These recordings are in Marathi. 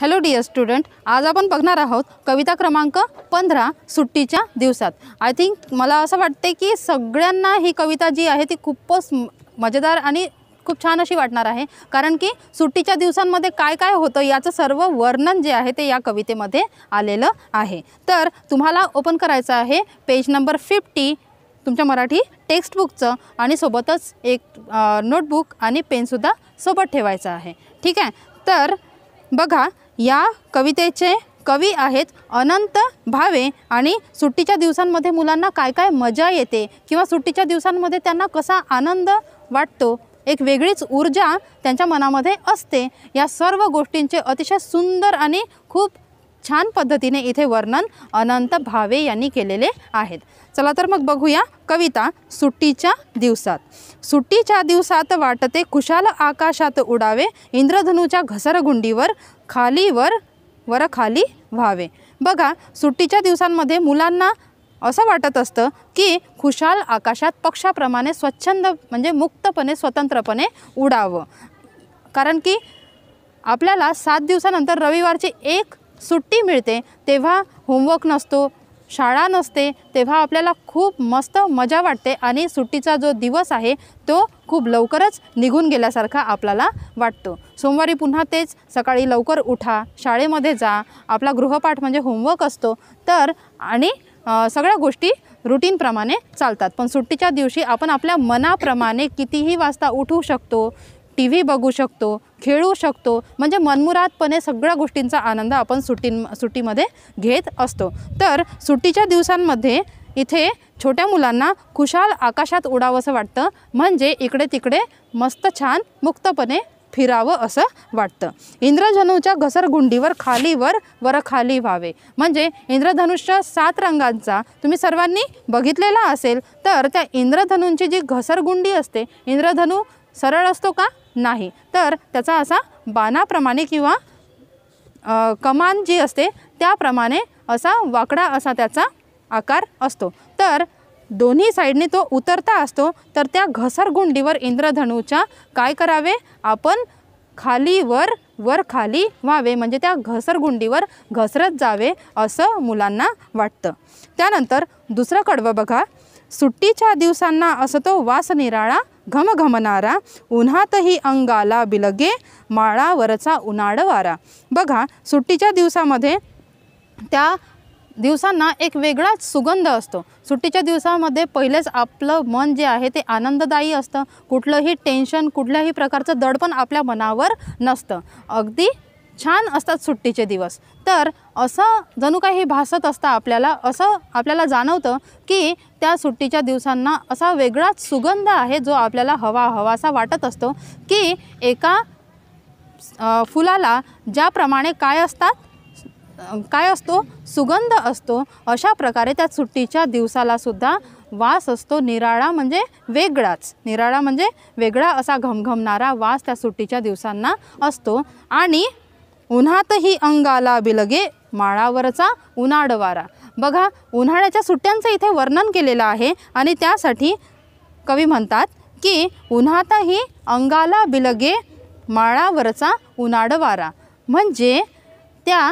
हॅलो डिअर स्टुडंट आज आपण बघणार आहोत कविता क्रमांक पंधरा सुट्टीच्या दिवसात आय थिंक मला असं वाटते की सगळ्यांना ही कविता जी आहे ती खूपच मजेदार आणि खूप छान अशी वाटणार आहे कारण की सुट्टीच्या दिवसांमध्ये काय काय होतं याचं सर्व वर्णन जे आहे ते या कवितेमध्ये आलेलं आहे तर तुम्हाला ओपन करायचं आहे पेज नंबर फिफ्टी तुमच्या मराठी टेक्स्टबुकचं आणि सोबतच एक नोटबुक आणि पेनसुद्धा सोबत ठेवायचं आहे ठीक आहे तर बघा या कवितेचे कवी आहेत अनंत भावे आणि सुट्टीच्या दिवसांमध्ये मुलांना काय काय मजा येते किंवा सुट्टीच्या दिवसांमध्ये त्यांना कसा आनंद वाटतो एक वेगळीच ऊर्जा त्यांच्या मनामध्ये असते या सर्व गोष्टींचे अतिशय सुंदर आणि खूप छान पद्धतीने इथे वर्णन अनंत भावे यांनी केलेले आहेत चला तर मग बघूया कविता सुट्टीच्या दिवसात सुट्टीच्या दिवसात वाटते खुशाल आकाशात उडावे इंद्रधनूच्या घसरगुंडीवर खालीवर वर खाली व्हावे बघा सुट्टीच्या दिवसांमध्ये मुलांना असं वाटत असतं की खुशाल आकाशात पक्षाप्रमाणे स्वच्छंद म्हणजे मुक्तपणे स्वतंत्रपणे उडावं कारण की आपल्याला सात दिवसानंतर रविवारचे एक सुट्टी मिळते तेव्हा होमवर्क नसतो शाळा नसते तेव्हा आपल्याला खूप मस्त मजा वाटते आणि सुट्टीचा जो दिवस आहे तो खूप लवकरच निघून गेल्यासारखा आपल्याला वाटतो सोमवारी पुन्हा तेच सकाळी लवकर उठा शाळेमध्ये जा आपला गृहपाठ म्हणजे होमवर्क असतो तर आणि सगळ्या गोष्टी रुटीनप्रमाणे चालतात पण सुट्टीच्या दिवशी आपण आपल्या मनाप्रमाणे कितीही वाजता उठू शकतो टी व्ही बघू शकतो खेळू शकतो म्हणजे मनमुरादपणे सगळ्या गोष्टींचा आनंद आपण सुट्टी सुट्टीमध्ये घेत असतो तर सुट्टीच्या दिवसांमध्ये इथे छोट्या मुलांना खुशाल आकाशात असं वाटतं म्हणजे इकडे तिकडे मस्त छान मुक्तपणे फिरावं असं वाटतं इंद्रधनुच्या घसरगुंडीवर खालीवर वर खाली व्हावे म्हणजे इंद्रधनुषच्या सात रंगांचा तुम्ही सर्वांनी बघितलेला असेल तर त्या इंद्रधनूंची जी घसरगुंडी असते इंद्रधनू सरळ असतो का नाही तर त्याचा असा बाणाप्रमाणे किंवा कमान जी असते त्याप्रमाणे असा वाकडा असा त्याचा आकार असतो तर दोन्ही साईडने तो उतरता असतो तर त्या घसरगुंडीवर इंद्रधनूच्या काय करावे आपण खाली वर वर खाली व्हावे म्हणजे त्या घसरगुंडीवर घसरत जावे असं मुलांना वाटतं त्यानंतर दुसरं कडवं बघा सुट्टीच्या दिवसांना असतो वास निराळा घमघमणारा उन्हातही अंगाला बिलगे माळावरचा उन्हाळवारा बघा सुट्टीच्या दिवसामध्ये त्या दिवसांना एक वेगळाच सुगंध असतो सुट्टीच्या दिवसामध्ये पहिलेच आपलं मन जे आहे ते आनंददायी असतं कुठलंही टेन्शन कुठल्याही प्रकारचं दडपण आपल्या मनावर नसतं अगदी छान असतात सुट्टीचे दिवस तर असं जणू काही भासत असता आपल्याला असं आपल्याला जाणवतं की त्या सुट्टीच्या दिवसांना असा वेगळाच सुगंध आहे जो आपल्याला हवा हवासा वाटत असतो की एका फुलाला ज्याप्रमाणे काय असतात काय असतो सुगंध असतो अशा प्रकारे त्या सुट्टीच्या दिवसालासुद्धा वास असतो निराळा म्हणजे वेगळाच निराळा म्हणजे वेगळा असा घमघमणारा वास त्या सुट्टीच्या दिवसांना असतो आणि उन्हातही अंगाला बिलगे माळावरचा उन्हाळ वारा बघा उन्हाळ्याच्या सुट्ट्यांचं इथे वर्णन केलेलं आहे आणि त्यासाठी कवी म्हणतात की उन्हातही अंगाला बिलगे माळावरचा उन्हाळ वारा म्हणजे त्या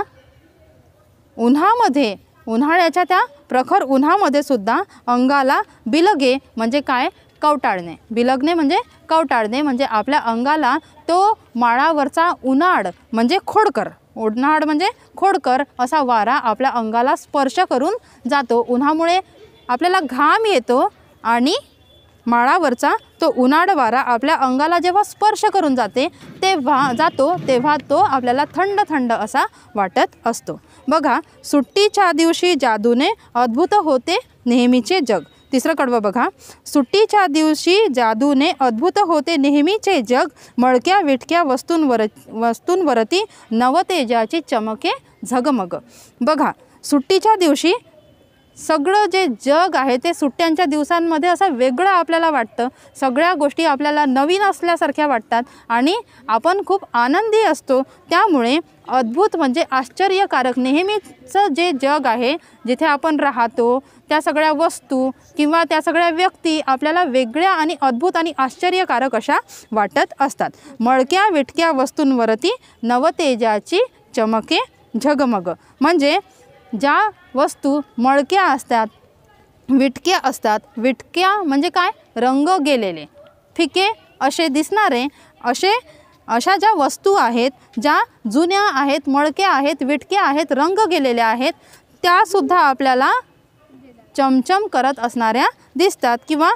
उन्हामध्ये उन्हाळ्याच्या त्या प्रखर उन्हामध्ये सुद्धा अंगाला बिलगे म्हणजे काय कवटाळणे बिलगणे म्हणजे कवटाळणे म्हणजे आपल्या अंगाला तो माळावरचा उन्हाळ म्हणजे खोडकर उन्हाड म्हणजे खोडकर असा वारा आपल्या अंगाला स्पर्श करून जातो उन्हामुळे आपल्याला घाम येतो आणि माळावरचा तो उन्हाळ वारा आपल्या अंगाला जेव्हा स्पर्श करून जाते तेव्हा जातो तेव्हा तो आपल्याला थंड थंड असा वाटत असतो बघा सुट्टीच्या दिवशी जादूने अद्भुत होते नेहमीचे जग तिसरं कडवं बघा सुट्टीच्या दिवशी जादूने अद्भुत होते नेहमीचे जग मळक्या विटक्या वस्तूंवर वस्तूंवरती नवतेजाची चमके झगमग बघा सुट्टीच्या दिवशी सगळं जे जग आहे ते सुट्ट्यांच्या दिवसांमध्ये असं वेगळं आपल्याला वाटतं सगळ्या गोष्टी आपल्याला नवीन असल्यासारख्या वाटतात आणि आपण खूप आनंदी असतो त्यामुळे अद्भुत म्हणजे आश्चर्यकारक नेहमीचं जे जग आहे जिथे आपण राहतो त्या सगळ्या वस्तू किंवा त्या सगळ्या व्यक्ती आपल्याला वेगळ्या आणि अद्भुत आणि आश्चर्यकारक अशा वाटत असतात मळक्या विटक्या वस्तूंवरती नवतेजाची चमके झगमग म्हणजे ज्या वस्तू मळक्या असतात विटक्या असतात विटक्या म्हणजे काय रंग गेलेले फिके असे दिसणारे असे अशा ज्या वस्तू आहेत ज्या जुन्या आहेत मळक्या आहेत विटक्या आहेत रंग गेलेल्या आहेत त्यासुद्धा आपल्याला चमचम करत असणाऱ्या दिसतात किंवा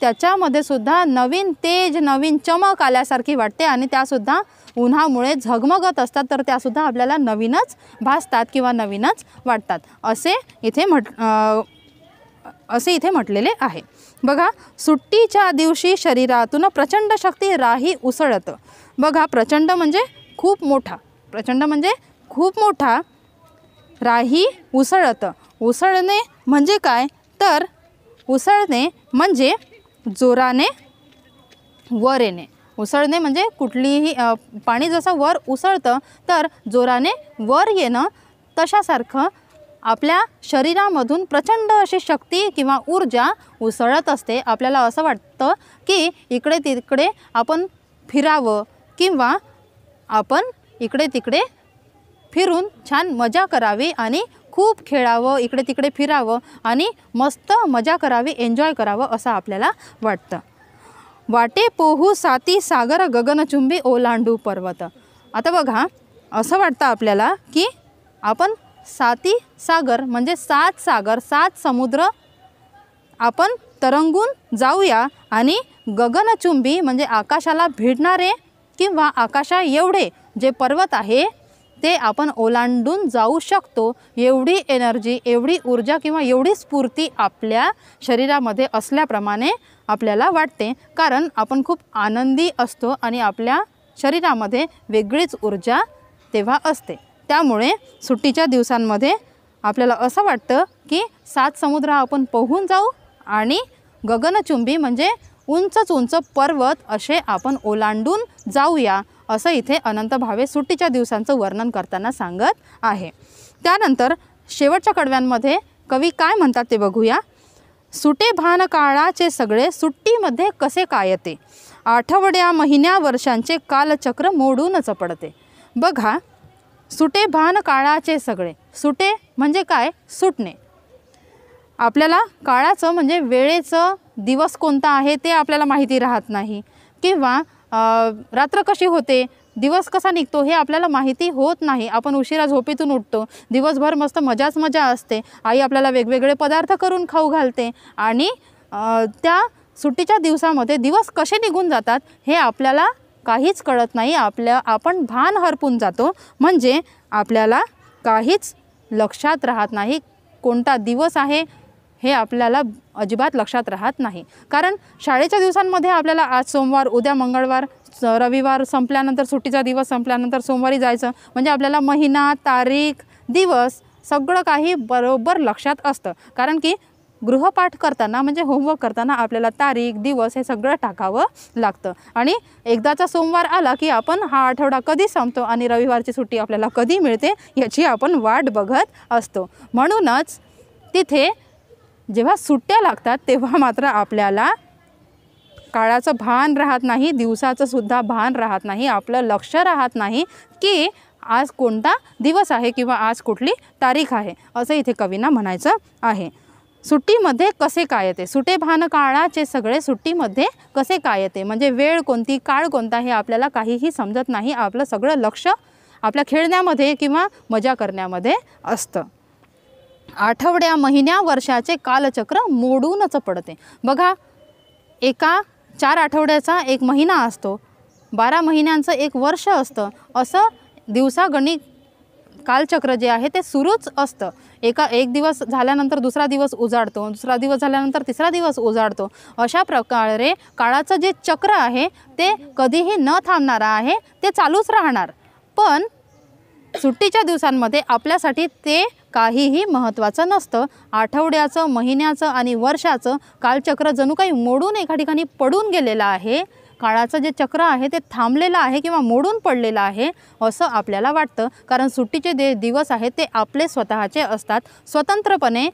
त्याच्यामध्ये सुद्धा नवीन तेज नवीन चमक आल्यासारखी वाटते आणि त्यासुद्धा उन्हामुळे झगमगत असतात तर त्यासुद्धा आपल्याला नवीनच भासतात किंवा नवीनच वाटतात असे इथे म्हट असे इथे म्हटलेले आहे बघा सुट्टीच्या दिवशी शरीरातून प्रचंड शक्ती राही उसळत बघा प्रचंड म्हणजे खूप मोठा प्रचंड म्हणजे खूप मोठा राही उसळत उसळणे म्हणजे काय तर उसळणे म्हणजे जोराने वर येणे उसळणे म्हणजे कुठलीही पाणी जसं वर उसळतं तर जोराने वर येणं तशासारखं आपल्या शरीरामधून प्रचंड अशी शक्ती किंवा ऊर्जा उसळत असते आपल्याला असं वाटतं की इकडे तिकडे आपण फिरावं किंवा आपण इकडे तिकडे फिरून छान मजा करावी आणि खूप खेळावं इकडे तिकडे फिरावं आणि मस्त मजा करावी एन्जॉय करावं असं आपल्याला वाटतं वाटे पोहू साती सागर गगनचुंबी ओलांडू पर्वत आता बघा असं वाटतं आपल्याला की आपण साती सागर म्हणजे सात सागर सात समुद्र आपण तरंगून जाऊया आणि गगनचुंबी म्हणजे आकाशाला भिडणारे किंवा आकाशा एवढे जे पर्वत आहे ते आपण ओलांडून जाऊ शकतो एवढी एनर्जी एवढी ऊर्जा किंवा एवढी स्फूर्ती आपल्या शरीरामध्ये असल्याप्रमाणे आपल्याला वाटते कारण आपण खूप आनंदी असतो आणि आपल्या शरीरामध्ये वेगळीच ऊर्जा तेव्हा असते त्यामुळे सुट्टीच्या दिवसांमध्ये आपल्याला असं वाटतं की सात समुद्र आपण पोहून जाऊ आणि गगनचुंबी म्हणजे उंचच उंच पर्वत असे आपण ओलांडून जाऊया असं इथे अनंत भावे सुट्टीच्या दिवसांचं वर्णन करताना सांगत आहे त्यानंतर शेवटच्या कडव्यांमध्ये कवी काय म्हणतात ते बघूया सुटे भान काळाचे सगळे सुट्टीमध्ये कसे कायते आठवड्या महिन्या वर्षांचे कालचक्र मोडूनच पडते बघा सुटे भान काळाचे सगळे सुटे म्हणजे काय सुटणे आपल्याला काळाचं म्हणजे वेळेचं दिवस कोणता आहे ते आपल्याला माहिती राहत नाही किंवा रात्र कशी होते दिवस कसा निघतो हे आपल्याला माहिती होत नाही आपण उशिरा झोपेतून उठतो दिवसभर मस्त मजाच मजा असते आई आपल्याला वेगवेगळे पदार्थ करून खाऊ घालते आणि त्या सुट्टीच्या दिवसामध्ये दिवस कसे निघून जातात हे आपल्याला काहीच कळत नाही आपल्या आपण भान हरपून जातो म्हणजे आपल्याला काहीच लक्षात राहत नाही कोणता दिवस आहे हे आपल्याला अजिबात लक्षात राहत नाही कारण शाळेच्या दिवसांमध्ये आपल्याला आज सोमवार उद्या मंगळवार रविवार संपल्यानंतर सुट्टीचा दिवस संपल्यानंतर सोमवारी जायचं म्हणजे आपल्याला महिना तारीख दिवस सगळं काही बरोबर लक्षात असतं कारण की गृहपाठ करताना म्हणजे होमवर्क करताना आपल्याला तारीख दिवस हे सगळं टाकावं लागतं आणि एकदाचा सोमवार आला की आपण हा आठवडा कधी संपतो आणि रविवारची सुट्टी आपल्याला कधी मिळते याची आपण वाट बघत असतो म्हणूनच तिथे जेव्हा सुट्ट्या लागतात तेव्हा मात्र आपल्याला काळाचं भान राहत नाही दिवसाचं सुद्धा भान राहत नाही आपलं लक्ष राहत नाही की आज कोणता दिवस आहे किंवा आज कुठली तारीख आहे असं इथे कवींना म्हणायचं आहे सुट्टीमध्ये कसे काय येते सुटे भान काळाचे सगळे सुट्टीमध्ये कसे काय येते म्हणजे वेळ कोणती काळ कोणता हे आपल्याला काहीही समजत नाही आपलं सगळं लक्ष आपल्या खेळण्यामध्ये किंवा मजा करण्यामध्ये असतं आठवड्या महिन्या वर्षाचे कालचक्र मोडूनच पडते बघा एका चार आठवड्याचा एक महिना असतो बारा महिन्यांचं एक वर्ष असतं असं दिवसागणिक कालचक्र जे आहे ते सुरूच असतं एका एक दिवस झाल्यानंतर दुसरा दिवस उजाडतो दुसरा दिवस झाल्यानंतर तिसरा दिवस उजाडतो अशा प्रकारे काळाचं जे चक्र आहे ते कधीही न थांबणारं आहे ते चालूच राहणार पण सुट्टीच्या दिवसांमध्ये आपल्यासाठी ते काहीही महत्त्वाचं नसतं आठवड्याचं महिन्याचं आणि वर्षाचं कालचक्र जणू काही मोडून एका ठिकाणी पडून गेलेलं आहे काळाचं जे चक्र आहे ते थांबलेलं आहे किंवा मोडून पडलेलं आहे असं आपल्याला वाटतं कारण सुट्टीचे जे दिवस आहेत ते आपले स्वतःचे असतात स्वतंत्रपणे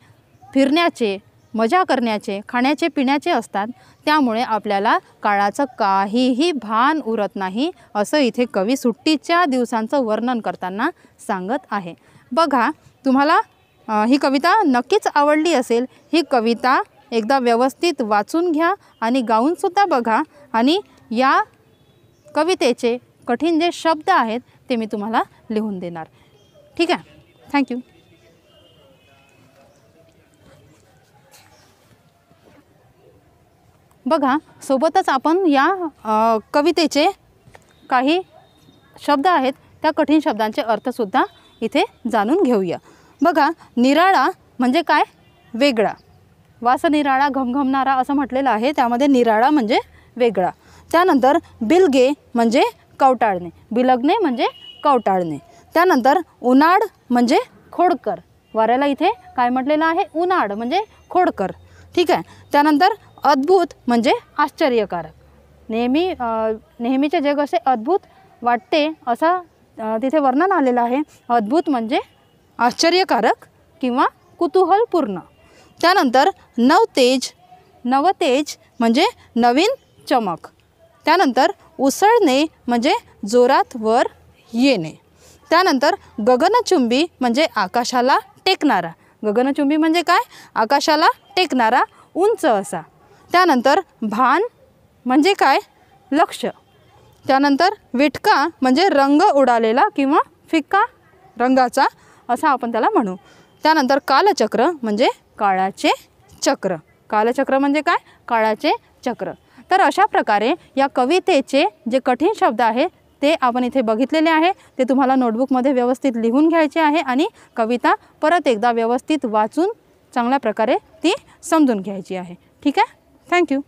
फिरण्याचे मजा करण्याचे खाण्याचे पिण्याचे असतात त्यामुळे आपल्याला काळाचं काहीही भान उरत नाही असं इथे कवी सुट्टीच्या दिवसांचं वर्णन करताना सांगत आहे बघा तुम्हाला ही कविता नक्कीच आवडली असेल ही कविता एकदा व्यवस्थित वाचून घ्या आणि गाऊनसुद्धा बघा आणि या कवितेचे कठीण जे शब्द आहेत ते मी तुम्हाला लिहून देणार ठीक आहे थँक्यू बघा सोबतच आपण या कवितेचे काही शब्द आहेत त्या कठीण शब्दांचे अर्थसुद्धा इथे जाणून घेऊया बघा निराळा म्हणजे काय वेगळा वास निराळा घमघमणारा असं म्हटलेलं आहे त्यामध्ये निराळा म्हणजे वेगळा त्यानंतर बिलगे म्हणजे कवटाळणे बिलगणे म्हणजे कवटाळणे त्यानंतर उन्हाळ म्हणजे खोडकर वाऱ्याला इथे काय म्हटलेलं आहे उन्हाळ म्हणजे खोडकर ठीक आहे त्यानंतर अद्भुत म्हणजे आश्चर्यकारक नेहमी नेहमीचे जग असे अद्भुत वाटते असा तिथे वर्णन आलेलं आहे अद्भुत म्हणजे आश्चर्यकारक किंवा कुतूहलपूर्ण त्यानंतर नवतेज नवतेज म्हणजे नवीन चमक त्यानंतर उसळणे म्हणजे जोरात वर येणे त्यानंतर गगनचुंबी म्हणजे आकाशाला टेकणारा गगनचुंबी म्हणजे काय आकाशाला टेकणारा उंच असा त्यानंतर भान म्हणजे काय लक्ष त्यानंतर विटका म्हणजे रंग उडालेला किंवा फिक्का रंगाचा असा आपण त्याला म्हणू त्यानंतर कालचक्र म्हणजे काळाचे चक्र कालचक्र म्हणजे काय काळाचे चक्र तर अशा प्रकारे या कवितेचे जे कठीण शब्द आहे ते आपण इथे बघितलेले आहे ते तुम्हाला नोटबुकमध्ये व्यवस्थित लिहून घ्यायचे आहे आणि कविता परत एकदा व्यवस्थित वाचून चांगल्या प्रकारे ती समजून घ्यायची आहे ठीक आहे Thank you.